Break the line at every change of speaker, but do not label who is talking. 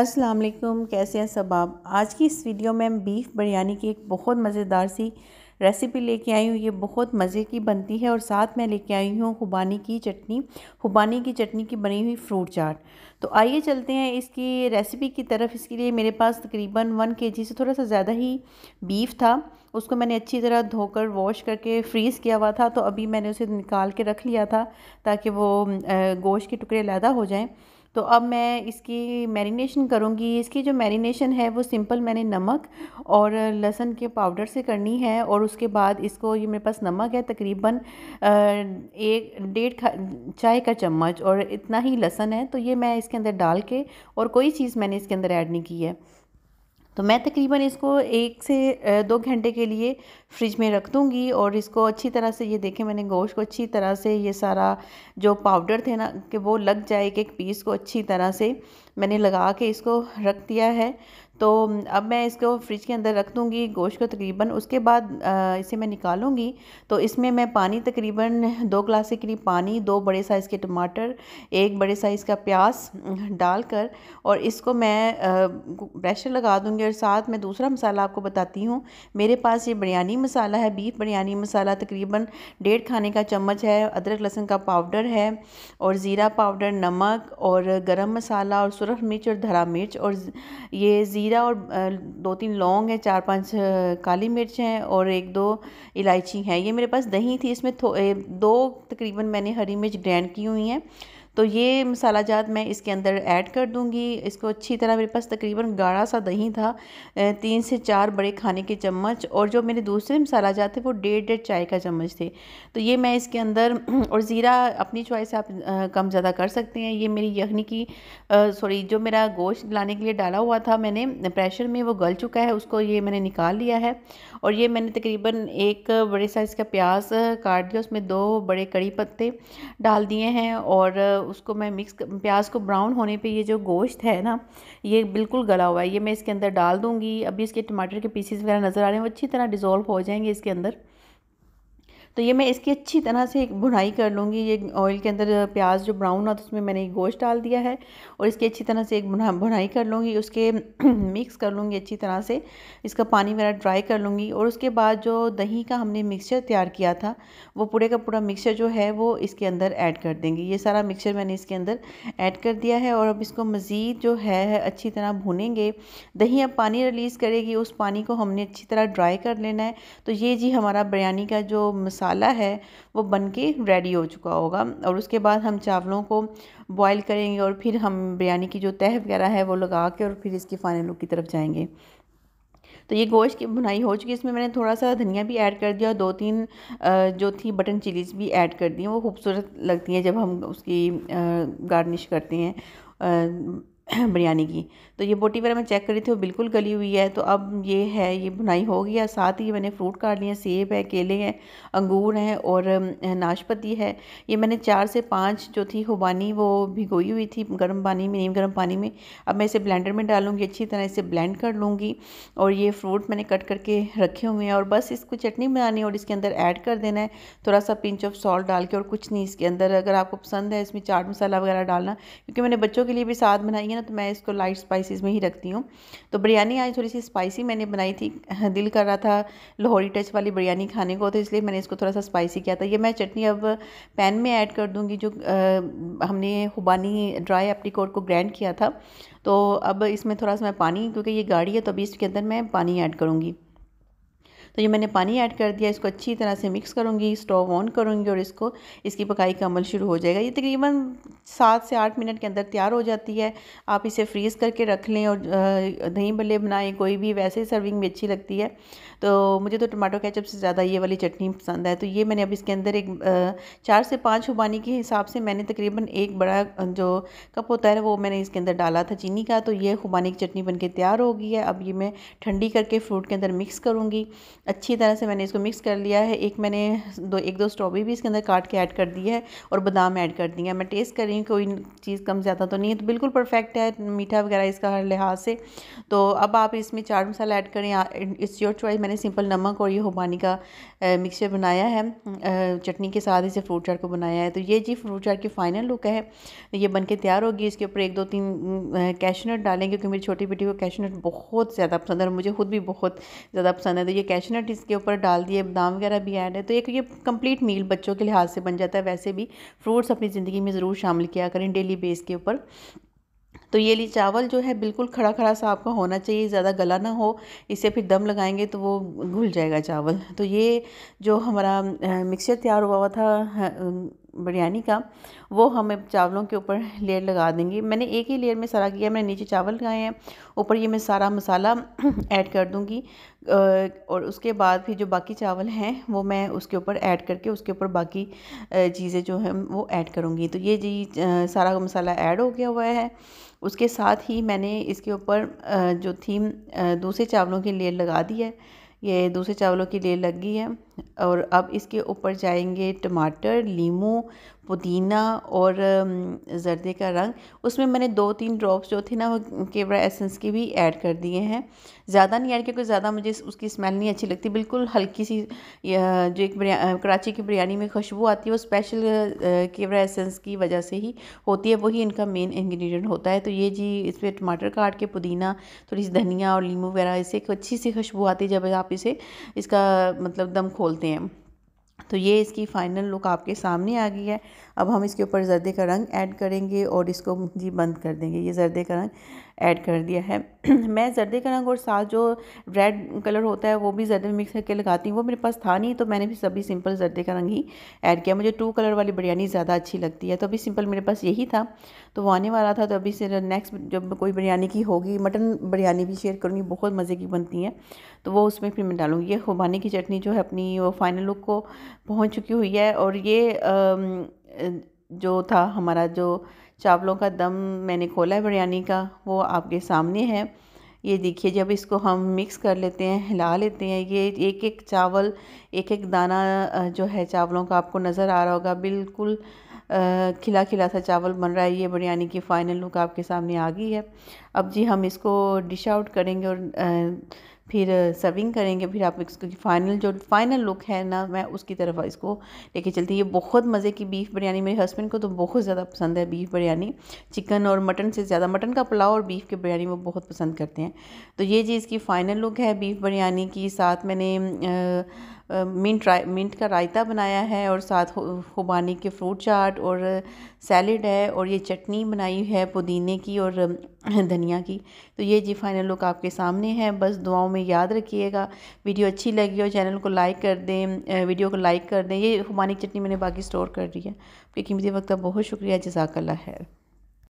अस्सलाम वालेकुम कैसे हैं सब आप आज की इस वीडियो में बीफ़ बिरयानी की एक बहुत मज़ेदार सी रेसिपी लेके आई हूँ ये बहुत मज़े की बनती है और साथ में लेके आई हूँ खुबानी की चटनी खुबानी की चटनी की बनी हुई फ्रूट चाट तो आइए चलते हैं इसकी रेसिपी की तरफ इसके लिए मेरे पास तकरीबन वन के जी से थोड़ा सा ज़्यादा ही बीफ था उसको मैंने अच्छी तरह धोकर वॉश करके फ्रीज़ किया हुआ था तो अभी मैंने उसे निकाल के रख लिया था ताकि वो गोश्त के टुकड़े लैदा हो जाएँ तो अब मैं इसकी मैरिनेशन करूँगी इसकी जो मैरिनेशन है वो सिंपल मैंने नमक और लहसन के पाउडर से करनी है और उसके बाद इसको ये मेरे पास नमक है तकरीबन एक डेढ़ चाय का चम्मच और इतना ही लहसुन है तो ये मैं इसके अंदर डाल के और कोई चीज़ मैंने इसके अंदर ऐड नहीं की है तो मैं तकरीबन इसको एक से दो घंटे के लिए फ्रिज में रख दूँगी और इसको अच्छी तरह से ये देखें मैंने गोश्त को अच्छी तरह से ये सारा जो पाउडर थे ना कि वो लग जाए एक एक पीस को अच्छी तरह से मैंने लगा के इसको रख दिया है तो अब मैं इसको फ्रिज के अंदर रख दूँगी गोश्त को तकरीबन उसके बाद इसे मैं निकालूँगी तो इसमें मैं पानी तकरीबन दो ग्लास के करीब पानी दो बड़े साइज़ के टमाटर एक बड़े साइज़ का प्याज डालकर और इसको मैं प्रेशर लगा दूँगी और साथ में दूसरा मसाला आपको बताती हूँ मेरे पास ये बिरयानी मसाला है बीफ बिरयानी मसाला तकरीबन डेढ़ खाने का चम्मच है अदरक लहसुन का पाउडर है और ज़ीरा पाउडर नमक और गर्म मसाला और सुरख मिर्च और धरा मिर्च और ये ज़ीरा और दो तीन लौंग है चार पांच काली मिर्च हैं और एक दो इलायची हैं ये मेरे पास दही थी इसमें दो तकरीबन मैंने हरी मिर्च ग्रैंड की हुई हैं तो ये मसाला जात मैं इसके अंदर ऐड कर दूँगी इसको अच्छी तरह मेरे पास तकरीबन गाढ़ा सा दही था तीन से चार बड़े खाने के चम्मच और जो मेरे दूसरे मसाला जात थे वो डेढ़ डेढ़ चाय का चम्मच थे तो ये मैं इसके अंदर और ज़ीरा अपनी चॉइस आप कम ज़्यादा कर सकते हैं ये मेरी यखनी की सॉरी जो मेरा गोश्त लाने के लिए डाला हुआ था मैंने प्रेशर में वो गल चुका है उसको ये मैंने निकाल लिया है और ये मैंने तकरीबन एक बड़े साइज़ का प्याज काट दिया उसमें दो बड़े कड़ी पत्ते डाल दिए हैं और उसको मैं मिक्स प्याज को ब्राउन होने पे ये जो गोश्त है ना ये बिल्कुल गला हुआ है ये मैं इसके अंदर डाल दूँगी अभी इसके टमाटर के पीसीस वगैरह नज़र आ रहे हैं वो अच्छी तरह डिज़ोल्व हो जाएंगे इसके अंदर तो ये मैं इसकी अच्छी तरह से भुनाई कर लूँगी ये ऑयल के अंदर प्याज जो ब्राउन होता तो उसमें मैंने गोश्त डाल दिया है और इसकी अच्छी तरह से एक भुनाई कर लूँगी उसके मिक्स कर लूँगी अच्छी तरह से इसका पानी वगैरह ड्राई कर लूँगी और उसके बाद जो दही का हमने मिक्सचर तैयार किया था वो पूरे का पूरा मिक्सचर जो है वो इसके अंदर ऐड कर देंगी ये सारा मिक्सचर मैंने इसके अंदर ऐड कर दिया है और अब इसको मज़ीद जो है अच्छी तरह भुनेंगे दही अब पानी रिलीज़ करेगी उस पानी को हमने अच्छी तरह ड्राई कर लेना है तो ये जी हमारा बिरयानी का जो मसाला मसाला है वो बन के रेडी हो चुका होगा और उसके बाद हम चावलों को बॉईल करेंगे और फिर हम बिरयानी की जो तह वगैरह है वो लगा के और फिर इसकी फाइनल लुक की तरफ जाएंगे तो ये गोश्त की बुनाई हो चुकी है इसमें मैंने थोड़ा सा धनिया भी ऐड कर दिया और दो तीन जो थी बटन चिलीज भी ऐड कर दी वो खूबसूरत लगती हैं जब हम उसकी गार्निश करते हैं बिरयानी की तो ये बोटी वगैरह मैं चेक करी थी वो बिल्कुल गली हुई है तो अब ये है ये बुनाई हो गई है साथ ही मैंने फ्रूट काट लिए सेब है केले हैं अंगूर हैं और नाशपति है ये मैंने चार से पाँच जो थी खुबानी वो भिगोई हुई थी गर्म पानी में नीम गर्म पानी में अब मैं इसे ब्लेंडर में डालूँगी अच्छी तरह इसे ब्लेंड कर लूँगी और ये फ्रूट मैंने कट करके रखे हुए हैं और बस इसको चटनी बनानी और इसके अंदर ऐड कर देना है थोड़ा सा पिंच ऑफ सॉल्ट डाल के और कुछ नहीं इसके अंदर अगर आपको पसंद है इसमें चाट मसाला वगैरह डालना क्योंकि मैंने बच्चों के लिए भी साथ बनाई है ना ना तो मैं इसको लाइट स्पाइसेस में ही रखती हूँ तो बिरयानी आज थोड़ी सी स्पाइसी मैंने बनाई थी दिल कर रहा था लाहौरी टच वाली बिरयानी खाने को तो इसलिए मैंने इसको थोड़ा सा स्पाइसी किया था ये मैं चटनी अब पैन में ऐड कर दूँगी जो आ, हमने हुबानी ड्राई अपनी को ग्रैंड किया था तो अब इसमें थोड़ा सा मैं पानी क्योंकि ये गाढ़ी है तो अभी इसके अंदर मैं पानी ऐड करूँगी तो ये मैंने पानी ऐड कर दिया इसको अच्छी तरह से मिक्स करूँगी स्टोव ऑन करूँगी और इसको इसकी पकाई का अमल शुरू हो जाएगा ये तकरीबन सात से आठ मिनट के अंदर तैयार हो जाती है आप इसे फ्रीज़ करके रख लें और दही भले बनाएं कोई भी वैसे सर्विंग भी अच्छी लगती है तो मुझे तो टमाटो केचप से ज़्यादा ये वाली चटनी पसंद है तो ये मैंने अब इसके अंदर एक चार से पाँच उबानी के हिसाब से मैंने तकरीबन एक बड़ा जो कप होता है वो मैंने इसके अंदर डाला था चीनी का तो ये खुबानी की चटनी बन के तैयार हो गई है अब ये मैं ठंडी करके फ्रूट के अंदर मिक्स करूँगी अच्छी तरह से मैंने इसको मिक्स कर लिया है एक मैंने दो एक दो स्ट्रॉबेरी भी इसके अंदर काट के ऐड कर दी है और बादाम ऐड कर दिए हैं मैं टेस्ट कर रही हूँ कोई चीज़ कम ज़्यादा तो नहीं है तो बिल्कुल परफेक्ट है मीठा वगैरह इसका हर लिहाज से तो अब आप इसमें चाट मसाला ऐड करें इट्स योर चॉइस मैंने सिंपल नमक और ये होबानी का मिक्सचर बनाया है चटनी के साथ इसे फ्रूट चाट को बनाया है तो ये जी फ्रूट चाट की फाइनल लुक है ये बन के तैयार होगी इसके ऊपर एक दो तीन कैशनट डालेंगे क्योंकि मेरी छोटी बेटी को कैशनट बहुत ज़्यादा पसंद है और मुझे खुद भी बहुत ज़्यादा पसंद है तो ये कैशनट पीचनट इसके ऊपर डाल दिए बादाम वगैरह भी ऐड है तो एक ये कंप्लीट मील बच्चों के लिहाज से बन जाता है वैसे भी फ्रूट्स अपनी ज़िंदगी में ज़रूर शामिल किया करें डेली बेस के ऊपर तो ये ली चावल जो है बिल्कुल खड़ा खड़ा सा आपका होना चाहिए ज़्यादा गला ना हो इसे फिर दम लगाएंगे तो वो घुल जाएगा चावल तो ये जो हमारा मिक्सचर तैयार हुआ हुआ था बिरयानी का वो हम चावलों के ऊपर लेयर लगा देंगे मैंने एक ही लेयर में सारा किया मैंने नीचे चावल लगाए हैं ऊपर ये मैं सारा मसाला ऐड कर दूँगी और उसके बाद फिर जो बाकी चावल हैं वो मैं उसके ऊपर ऐड करके उसके ऊपर बाकी चीज़ें जो हैं वो ऐड करूँगी तो ये जी सारा मसाला ऐड हो गया हुआ है उसके साथ ही मैंने इसके ऊपर जो थीम दूसरे चावलों की लेयर लगा दी है ये दूसरे चावलों की लेयर लग गई है और अब इसके ऊपर जाएंगे टमाटर लीमू पुदीना और जर्दे का रंग उसमें मैंने दो तीन ड्रॉप्स जो थे ना वो केवरा एसेंस के भी ऐड कर दिए हैं ज़्यादा नहीं ऐड किया क्योंकि ज़्यादा मुझे उसकी स्मेल नहीं अच्छी लगती बिल्कुल हल्की सी जो एक कराची की बिरयानी में खुशबू आती है वो स्पेशल केवरा एसेंस की वजह से ही होती है वही इनका मेन इन्ग्रीडियंट होता है तो ये जी इस पर टमाटर काट के पुदीना थोड़ी सी धनिया और लीमू वगैरह इसे एक अच्छी सी खुशबू आती है जब आप इसे इसका मतलब दम खोलते हैं तो ये इसकी फाइनल लुक आपके सामने आ गई है अब हम इसके ऊपर जर्दे का रंग ऐड करेंगे और इसको जी बंद कर देंगे ये जर्दे का रंग ऐड कर दिया है मैं जर्दे का रंग और साथ जो रेड कलर होता है वो भी जर्दे में मिक्स करके लगाती हूँ वो मेरे पास था नहीं तो मैंने भी सभी सिंपल जर्दे का रंग ही ऐड किया मुझे टू कलर वाली बिरयानी ज़्यादा अच्छी लगती है तो अभी सिंपल मेरे पास यही था तो वो आने वाला था तो अभी से नेक्स्ट जब कोई बिरयानी की होगी मटन बिरयानी भी शेयर करूँगी बहुत मज़े की बनती हैं तो वो उसमें फिर मैं डालूँगी ये खुबानी की चटनी जो है अपनी वो फाइनल लुक को पहुँच चुकी हुई है और ये आ, जो था हमारा जो चावलों का दम मैंने खोला है बिरयानी का वो आपके सामने है ये देखिए जब इसको हम मिक्स कर लेते हैं हिला लेते हैं ये एक एक चावल एक एक दाना जो है चावलों का आपको नज़र आ रहा होगा बिल्कुल खिला खिला सा चावल बन रहा है ये बिरयानी की फ़ाइनल लुक आपके सामने आ गई है अब जी हम इसको डिश आउट करेंगे और फिर सर्विंग करेंगे फिर आप इसको फाइनल जो फाइनल लुक है ना मैं उसकी तरफ इसको लेके चलती ये बहुत मज़े की बीफ़ बिरयानी मेरे हस्बैंड को तो बहुत ज़्यादा पसंद है बीफ़ बिरयानी चिकन और मटन से ज़्यादा मटन का पुलाव और बीफ़ की बिरयानी वो बहुत पसंद करते हैं तो ये जी इसकी फ़ाइनल लुक है बीफ़ बिरयानी की साथ मैंने मिंट मिंट का रायता बनाया है और साथ खुबानी के फ्रूट चाट और सैलड है और ये चटनी बनाई है पुदीने की और धनिया की तो ये जी फाइनल लुक आपके सामने है बस दुआओं में याद रखिएगा वीडियो अच्छी लगी हो चैनल को लाइक कर दें वीडियो को लाइक कर दें ये हुमानी चटनी मैंने बाकी स्टोर कर दी है क्योंकि मेरे वक्त का बहुत शुक्रिया जजाकल्ला है